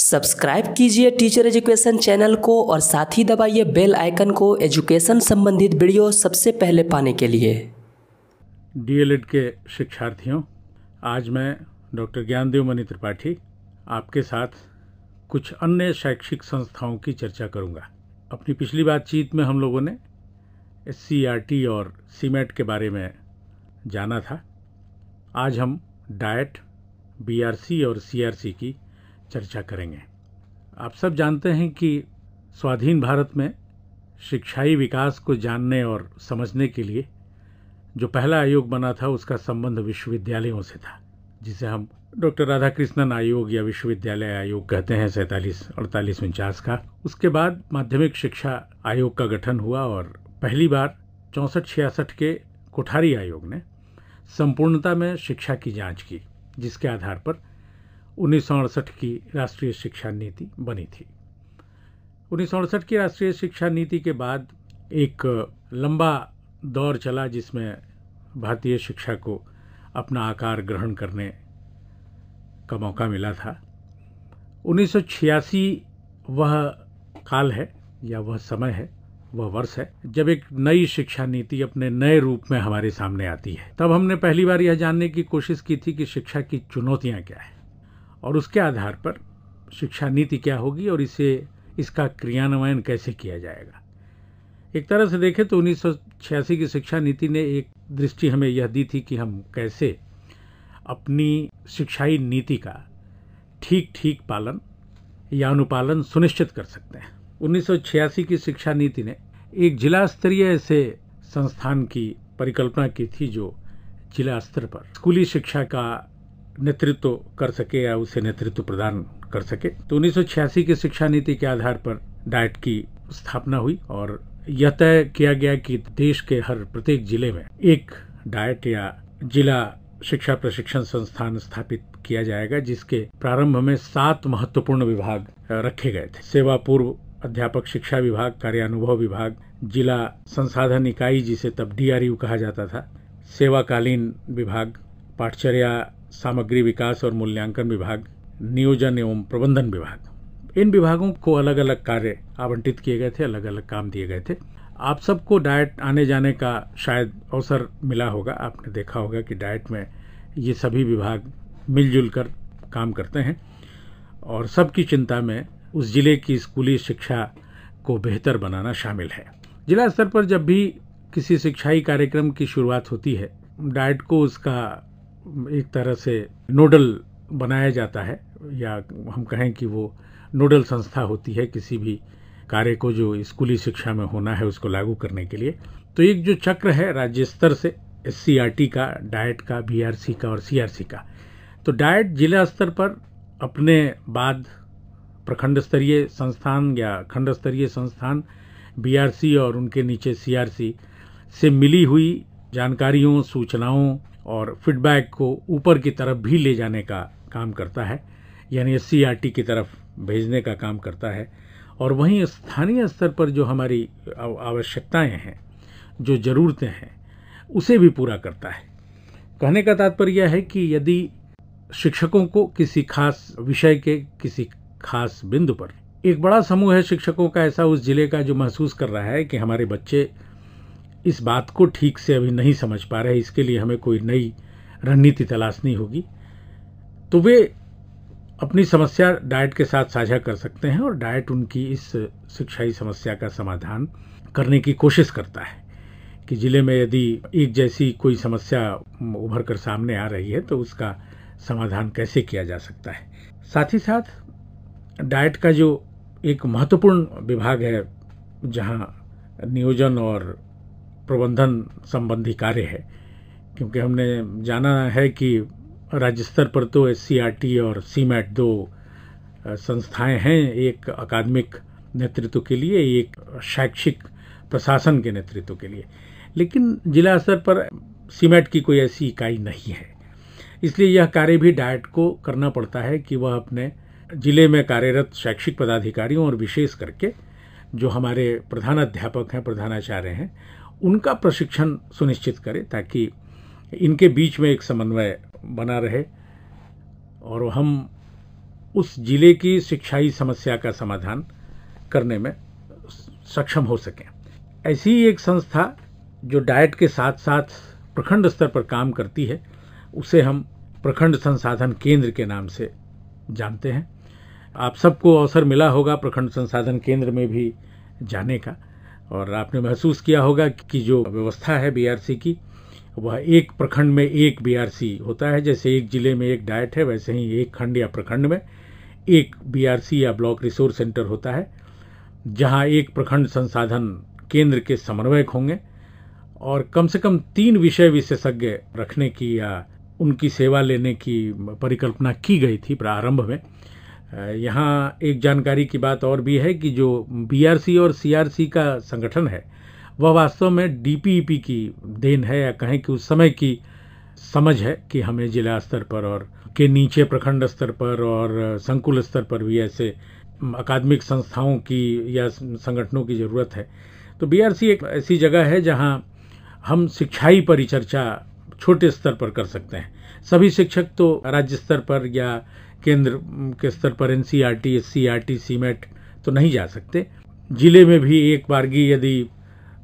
subscribe कीजिए teacher education channel को और साथ ही दबाइए बेल आइकन को एजुकेशन संबंधित वीडियो सबसे पहले पाने के लिए डीएलएड के शिक्षार्थियों आज मैं डॉक्टर ज्ञानदेव मणि त्रिपाठी आपके साथ कुछ अन्य शैक्षिक संस्थाओं की चर्चा करूंगा अपनी पिछली बातचीत में हम लोगों ने एस और सीमेट के बारे में जाना था आज हम डाइट बी और सी की चर्चा करेंगे आप सब जानते हैं कि स्वाधीन भारत में शिक्षाई विकास को जानने और समझने के लिए जो पहला आयोग बना था उसका संबंध विश्वविद्यालयों से था जिसे हम डॉक्टर राधा कृष्णन आयोग या विश्वविद्यालय आयोग कहते हैं सैंतालीस अड़तालीस उनचास का उसके बाद माध्यमिक शिक्षा आयोग का गठन हुआ और पहली बार चौंसठ छियासठ के कोठारी आयोग ने संपूर्णता में शिक्षा की जांच की जिसके आधार पर उन्नीस की राष्ट्रीय शिक्षा नीति बनी थी उन्नीस की राष्ट्रीय शिक्षा नीति के बाद एक लंबा दौर चला जिसमें भारतीय शिक्षा को अपना आकार ग्रहण करने का मौका मिला था 1986 वह काल है या वह समय है वह वर्ष है जब एक नई शिक्षा नीति अपने नए रूप में हमारे सामने आती है तब हमने पहली बार यह जानने की कोशिश की थी कि शिक्षा की चुनौतियां क्या हैं और उसके आधार पर शिक्षा नीति क्या होगी और इसे इसका क्रियान्वयन कैसे किया जाएगा एक तरह से देखें तो उन्नीस की शिक्षा नीति ने एक दृष्टि हमें यह दी थी कि हम कैसे अपनी शिक्षाई नीति का ठीक ठीक पालन या अनुपालन सुनिश्चित कर सकते हैं 1986 की शिक्षा नीति ने एक जिला स्तरीय ऐसे संस्थान की परिकल्पना की थी जो जिला स्तर पर स्कूली शिक्षा का नेतृत्व कर सके या उसे नेतृत्व प्रदान कर सके तो छियासी की शिक्षा नीति के आधार पर डाइट की स्थापना हुई और यह तय किया गया कि देश के हर प्रत्येक जिले में एक डाइट या जिला शिक्षा प्रशिक्षण संस्थान स्थापित किया जाएगा जिसके प्रारंभ में सात महत्वपूर्ण विभाग रखे गए थे सेवा पूर्व अध्यापक शिक्षा विभाग कार्यानुभव विभाग जिला संसाधन इकाई जिसे तब डीआरयू कहा जाता था सेवाकालीन विभाग पाठचर्या सामग्री विकास और मूल्यांकन विभाग नियोजन एवं प्रबंधन विभाग इन विभागों को अलग अलग कार्य आवंटित किए गए थे अलग अलग काम दिए गए थे आप सबको डाइट आने जाने का शायद अवसर मिला होगा आपने देखा होगा कि डाइट में ये सभी विभाग मिलजुल कर काम करते हैं और सबकी चिंता में उस जिले की स्कूली शिक्षा को बेहतर बनाना शामिल है जिला स्तर पर जब भी किसी शिक्षाई कार्यक्रम की शुरुआत होती है डाइट को उसका एक तरह से नोडल बनाया जाता है या हम कहें कि वो नोडल संस्था होती है किसी भी कार्य को जो स्कूली शिक्षा में होना है उसको लागू करने के लिए तो एक जो चक्र है राज्य स्तर से एस का डाइट का बी का और सी का तो डाइट जिला स्तर पर अपने बाद प्रखंड स्तरीय संस्थान या खंड स्तरीय संस्थान बीआरसी और उनके नीचे सीआरसी से मिली हुई जानकारियों सूचनाओं और फीडबैक को ऊपर की तरफ भी ले जाने का काम करता है यानी सी की तरफ भेजने का काम करता है और वहीं स्थानीय स्तर पर जो हमारी आवश्यकताएं हैं जो ज़रूरतें हैं उसे भी पूरा करता है कहने का तात्पर्य यह है कि यदि शिक्षकों को किसी खास विषय के किसी खास बिंदु पर एक बड़ा समूह है शिक्षकों का ऐसा उस जिले का जो महसूस कर रहा है कि हमारे बच्चे इस बात को ठीक से अभी नहीं समझ पा रहे इसके लिए हमें कोई नई रणनीति तलाशनी होगी तो वे अपनी समस्या डाइट के साथ साझा कर सकते हैं और डाइट उनकी इस शिक्षाई समस्या का समाधान करने की कोशिश करता है कि ज़िले में यदि एक जैसी कोई समस्या उभर कर सामने आ रही है तो उसका समाधान कैसे किया जा सकता है साथ ही साथ डाइट का जो एक महत्वपूर्ण विभाग है जहाँ नियोजन और प्रबंधन संबंधी कार्य है क्योंकि हमने जाना है कि राज्य स्तर पर तो एस और सीमैट दो संस्थाएं हैं एक अकादमिक नेतृत्व के लिए एक शैक्षिक प्रशासन के नेतृत्व के लिए लेकिन जिला स्तर पर सीमेंट की कोई ऐसी इकाई नहीं है इसलिए यह कार्य भी डायट को करना पड़ता है कि वह अपने जिले में कार्यरत शैक्षिक पदाधिकारियों और विशेष करके जो हमारे प्रधानाध्यापक हैं प्रधानाचार्य हैं उनका प्रशिक्षण सुनिश्चित करें ताकि इनके बीच में एक समन्वय बना रहे और हम उस जिले की शिक्षाई समस्या का समाधान करने में सक्षम हो सकें ऐसी एक संस्था जो डाइट के साथ साथ प्रखंड स्तर पर काम करती है उसे हम प्रखंड संसाधन केंद्र के नाम से जानते हैं आप सबको अवसर मिला होगा प्रखंड संसाधन केंद्र में भी जाने का और आपने महसूस किया होगा कि जो व्यवस्था है बीआरसी की वह एक प्रखंड में एक बीआरसी होता है जैसे एक जिले में एक डाइट है वैसे ही एक खंड या प्रखंड में एक बीआरसी या ब्लॉक रिसोर्स सेंटर होता है जहां एक प्रखंड संसाधन केंद्र के समन्वयक होंगे और कम से कम तीन विषय विशेषज्ञ रखने की या उनकी सेवा लेने की परिकल्पना की गई थी प्रारंभ में यहाँ एक जानकारी की बात और भी है कि जो बीआरसी और सीआरसी का संगठन है वह वास्तव में डीपीईपी e की देन है या कहें कि उस समय की समझ है कि हमें जिला स्तर पर और के नीचे प्रखंड स्तर पर और संकुल स्तर पर भी ऐसे अकादमिक संस्थाओं की या संगठनों की ज़रूरत है तो बीआरसी एक ऐसी जगह है जहाँ हम शिक्षाई परिचर्चा छोटे स्तर पर कर सकते हैं सभी शिक्षक तो राज्य स्तर पर या केंद्र के स्तर पर N C R T S C R T सीमेंट तो नहीं जा सकते जिले में भी एक बारगी यदि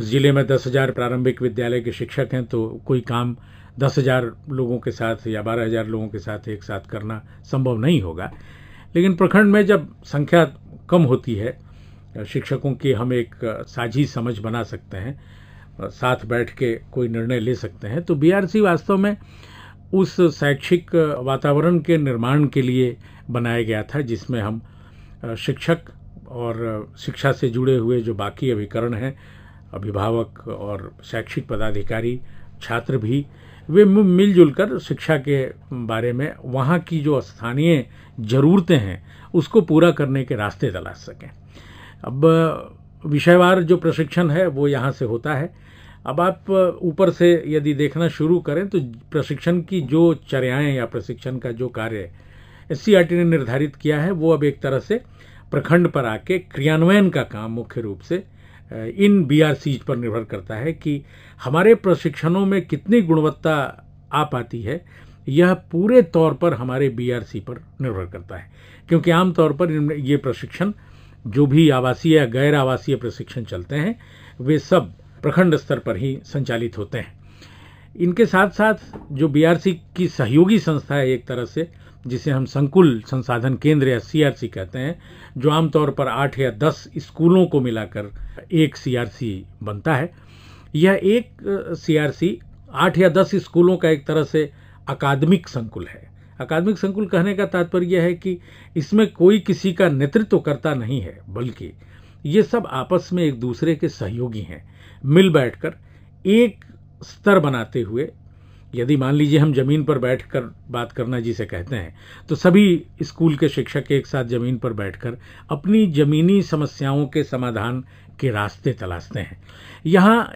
उस जिले में दस हज़ार प्रारंभिक विद्यालय के शिक्षक हैं तो कोई काम दस हज़ार लोगों के साथ या बारह हज़ार लोगों के साथ एक साथ करना संभव नहीं होगा लेकिन प्रखंड में जब संख्या कम होती है शिक्षकों की हम एक साझी समझ बना सकते हैं साथ बैठ के कोई निर्णय ले सकते हैं तो बीआरसी वास्तव में उस शैक्षिक वातावरण के निर्माण के लिए बनाया गया था जिसमें हम शिक्षक और शिक्षा से जुड़े हुए जो बाकी अभिकरण हैं अभिभावक और शैक्षिक पदाधिकारी छात्र भी वे मिलजुल कर शिक्षा के बारे में वहाँ की जो स्थानीय ज़रूरतें हैं उसको पूरा करने के रास्ते तलाश सकें अब विषयवार जो प्रशिक्षण है वो यहाँ से होता है अब आप ऊपर से यदि देखना शुरू करें तो प्रशिक्षण की जो चर्याएँ या प्रशिक्षण का जो कार्य एस ने निर्धारित किया है वो अब एक तरह से प्रखंड पर आके क्रियान्वयन का काम मुख्य रूप से इन बी आर सीज पर निर्भर करता है कि हमारे प्रशिक्षणों में कितनी गुणवत्ता आ पाती है यह पूरे तौर पर हमारे बी आर सी पर निर्भर करता है क्योंकि आमतौर पर ये प्रशिक्षण जो भी आवासीय या गैर आवासीय प्रशिक्षण चलते हैं वे सब प्रखंड स्तर पर ही संचालित होते हैं इनके साथ साथ जो बीआरसी की सहयोगी संस्था है एक तरह से जिसे हम संकुल संसाधन केंद्र या सीआरसी कहते हैं जो आमतौर पर आठ या दस स्कूलों को मिलाकर एक सीआरसी बनता है यह एक सीआरसी आठ या दस स्कूलों का एक तरह से अकादमिक संकुल है अकादमिक संकुल कहने का तात्पर्य यह है कि इसमें कोई किसी का नेतृत्व करता नहीं है बल्कि ये सब आपस में एक दूसरे के सहयोगी हैं मिल बैठकर एक स्तर बनाते हुए यदि मान लीजिए हम जमीन पर बैठकर बात करना जिसे कहते हैं तो सभी स्कूल के शिक्षक एक साथ जमीन पर बैठकर अपनी जमीनी समस्याओं के समाधान के रास्ते तलाशते हैं यहाँ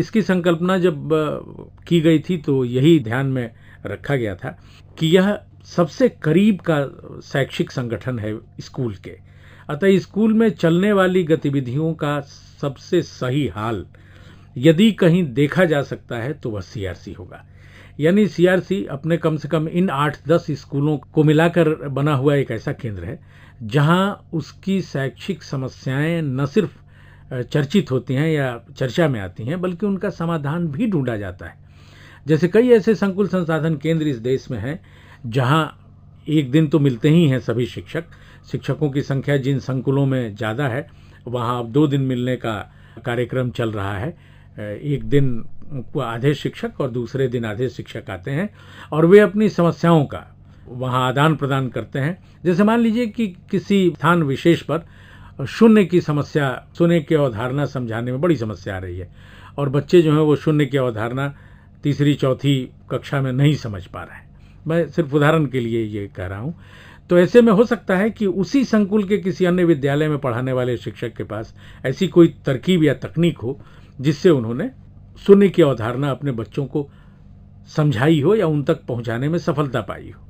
इसकी संकल्पना जब की गई थी तो यही ध्यान में रखा गया था कि यह सबसे करीब का शैक्षिक संगठन है स्कूल के अतः स्कूल में चलने वाली गतिविधियों का सबसे सही हाल यदि कहीं देखा जा सकता है तो वह सीआरसी होगा यानी सीआरसी अपने कम से कम इन आठ दस स्कूलों को मिलाकर बना हुआ एक ऐसा केंद्र है जहां उसकी शैक्षिक समस्याएं न सिर्फ चर्चित होती हैं या चर्चा में आती हैं बल्कि उनका समाधान भी ढूंढा जाता है जैसे कई ऐसे संकुल संसाधन केंद्र इस देश में हैं जहां एक दिन तो मिलते ही हैं सभी शिक्षक शिक्षकों की संख्या जिन संकुलों में ज़्यादा है वहाँ अब दो दिन मिलने का कार्यक्रम चल रहा है एक दिन आधे शिक्षक और दूसरे दिन आधे शिक्षक आते हैं और वे अपनी समस्याओं का वहाँ आदान प्रदान करते हैं जैसे मान लीजिए कि किसी स्थान विशेष पर शून्य की समस्या शून्य की अवधारणा समझाने में बड़ी समस्या आ रही है और बच्चे जो हैं वो शून्य की अवधारणा तीसरी चौथी कक्षा में नहीं समझ पा रहे हैं मैं सिर्फ उदाहरण के लिए ये कह रहा हूँ तो ऐसे में हो सकता है कि उसी संकुल के किसी अन्य विद्यालय में पढ़ाने वाले शिक्षक के पास ऐसी कोई तरकीब या तकनीक हो जिससे उन्होंने शून्य की अवधारणा अपने बच्चों को समझाई हो या उन तक पहुंचाने में सफलता पाई हो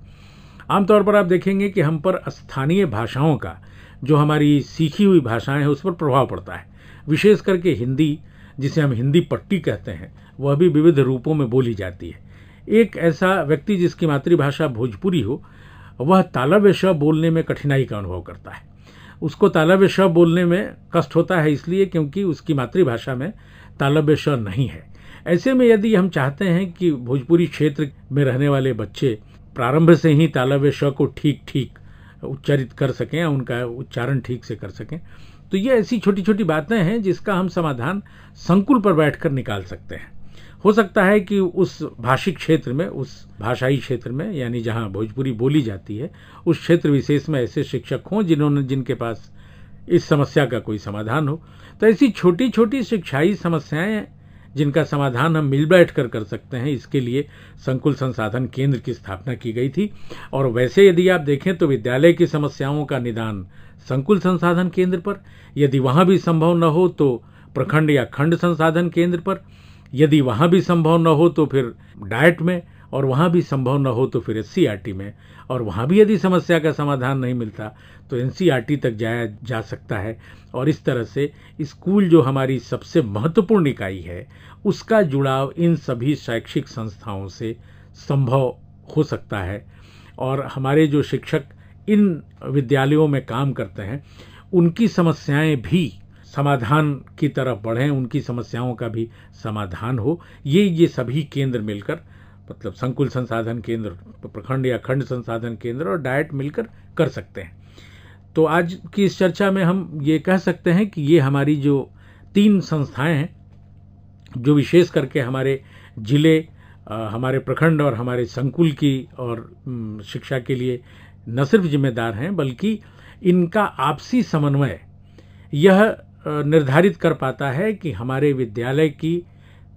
आमतौर पर आप देखेंगे कि हम पर स्थानीय भाषाओं का जो हमारी सीखी हुई भाषाएं हैं उस पर प्रभाव पड़ता है विशेष करके हिंदी जिसे हम हिंदी पट्टी कहते हैं वह भी विविध रूपों में बोली जाती है एक ऐसा व्यक्ति जिसकी मातृभाषा भोजपुरी हो वह तालव्य श बोलने में कठिनाई का अनुभव करता है उसको तालव्य श बोलने में कष्ट होता है इसलिए क्योंकि उसकी मातृभाषा में तालबेश्वर नहीं है ऐसे में यदि हम चाहते हैं कि भोजपुरी क्षेत्र में रहने वाले बच्चे प्रारंभ से ही तालबेश्वर को ठीक ठीक उच्चारित कर सकें या उनका उच्चारण ठीक से कर सकें तो ये ऐसी छोटी छोटी बातें हैं जिसका हम समाधान संकुल पर बैठकर निकाल सकते हैं हो सकता है कि उस भाषिक क्षेत्र में उस भाषाई क्षेत्र में यानी जहाँ भोजपुरी बोली जाती है उस क्षेत्र विशेष में ऐसे शिक्षक हों जिन्होंने जिनके पास इस समस्या का कोई समाधान हो तो ऐसी छोटी छोटी शिक्षाई समस्याएं जिनका समाधान हम मिल बैठ कर कर सकते हैं इसके लिए संकुल संसाधन केंद्र की स्थापना की गई थी और वैसे यदि आप देखें तो विद्यालय की समस्याओं का निदान संकुल संसाधन केंद्र पर यदि वहाँ भी संभव न हो तो प्रखंड या खंड संसाधन केंद्र पर यदि वहाँ भी संभव न हो तो फिर डाइट में और वहाँ भी संभव न हो तो फिर एस में और वहाँ भी यदि समस्या का समाधान नहीं मिलता तो एन तक जाया जा सकता है और इस तरह से स्कूल जो हमारी सबसे महत्वपूर्ण इकाई है उसका जुड़ाव इन सभी शैक्षिक संस्थाओं से संभव हो सकता है और हमारे जो शिक्षक इन विद्यालयों में काम करते हैं उनकी समस्याएं भी समाधान की तरफ बढ़ें उनकी समस्याओं का भी समाधान हो ये ये सभी केंद्र मिलकर मतलब संकुल संसाधन केंद्र प्रखंड या खंड संसाधन केंद्र और डायट मिलकर कर सकते हैं तो आज की इस चर्चा में हम ये कह सकते हैं कि ये हमारी जो तीन संस्थाएं हैं जो विशेष करके हमारे जिले हमारे प्रखंड और हमारे संकुल की और शिक्षा के लिए न सिर्फ जिम्मेदार हैं बल्कि इनका आपसी समन्वय यह निर्धारित कर पाता है कि हमारे विद्यालय की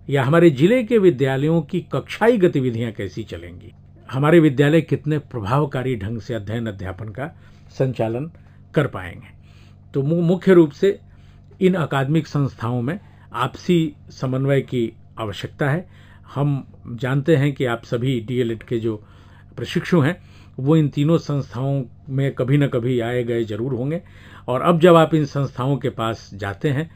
या हमारे जिले के विद्यालयों की कक्षाई गतिविधियां कैसी चलेंगी हमारे विद्यालय कितने प्रभावकारी ढंग से अध्ययन अध्यापन का संचालन कर पाएंगे तो मुख्य रूप से इन अकादमिक संस्थाओं में आपसी समन्वय की आवश्यकता है हम जानते हैं कि आप सभी डीएलएड के जो प्रशिक्षु हैं वो इन तीनों संस्थाओं में कभी न कभी आए गए जरूर होंगे और अब जब आप इन संस्थाओं के पास जाते हैं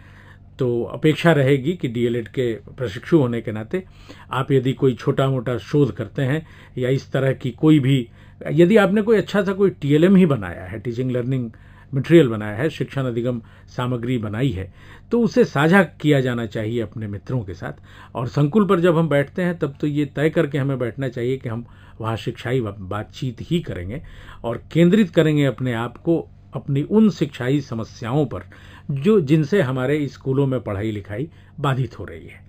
तो अपेक्षा रहेगी कि डीएलएड के प्रशिक्षु होने के नाते आप यदि कोई छोटा मोटा शोध करते हैं या इस तरह की कोई भी यदि आपने कोई अच्छा सा कोई टीएलएम ही बनाया है टीचिंग लर्निंग मटेरियल बनाया है शिक्षण अधिगम सामग्री बनाई है तो उसे साझा किया जाना चाहिए अपने मित्रों के साथ और संकुल पर जब हम बैठते हैं तब तो ये तय करके हमें बैठना चाहिए कि हम वहाँ शिक्षाई बातचीत ही करेंगे और केंद्रित करेंगे अपने आप को अपनी उन शिक्षाई समस्याओं पर जो जिनसे हमारे स्कूलों में पढ़ाई लिखाई बाधित हो रही है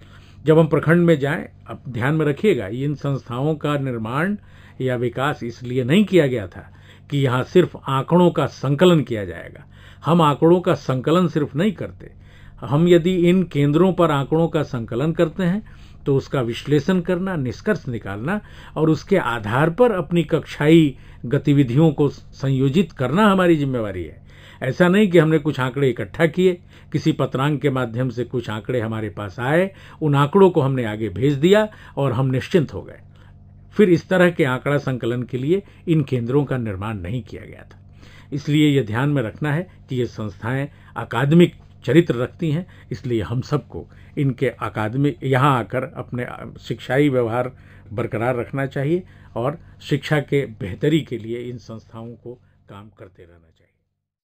जब हम प्रखंड में जाएं अब ध्यान में रखिएगा इन संस्थाओं का निर्माण या विकास इसलिए नहीं किया गया था कि यहाँ सिर्फ आंकड़ों का संकलन किया जाएगा हम आंकड़ों का संकलन सिर्फ नहीं करते हम यदि इन केंद्रों पर आंकड़ों का संकलन करते हैं तो उसका विश्लेषण करना निष्कर्ष निकालना और उसके आधार पर अपनी कक्षाई गतिविधियों को संयोजित करना हमारी जिम्मेवारी है ऐसा नहीं कि हमने कुछ आंकड़े इकट्ठा किए किसी पत्रांक के माध्यम से कुछ आंकड़े हमारे पास आए उन आंकड़ों को हमने आगे भेज दिया और हम निश्चिंत हो गए फिर इस तरह के आंकड़ा संकलन के लिए इन केंद्रों का निर्माण नहीं किया गया था इसलिए यह ध्यान में रखना है कि ये संस्थाएं अकादमिक चरित्र रखती हैं इसलिए हम सबको इनके अकादमी यहाँ आकर अपने शिक्षाई व्यवहार बरकरार रखना चाहिए और शिक्षा के बेहतरी के लिए इन संस्थाओं को काम करते रहना चाहिए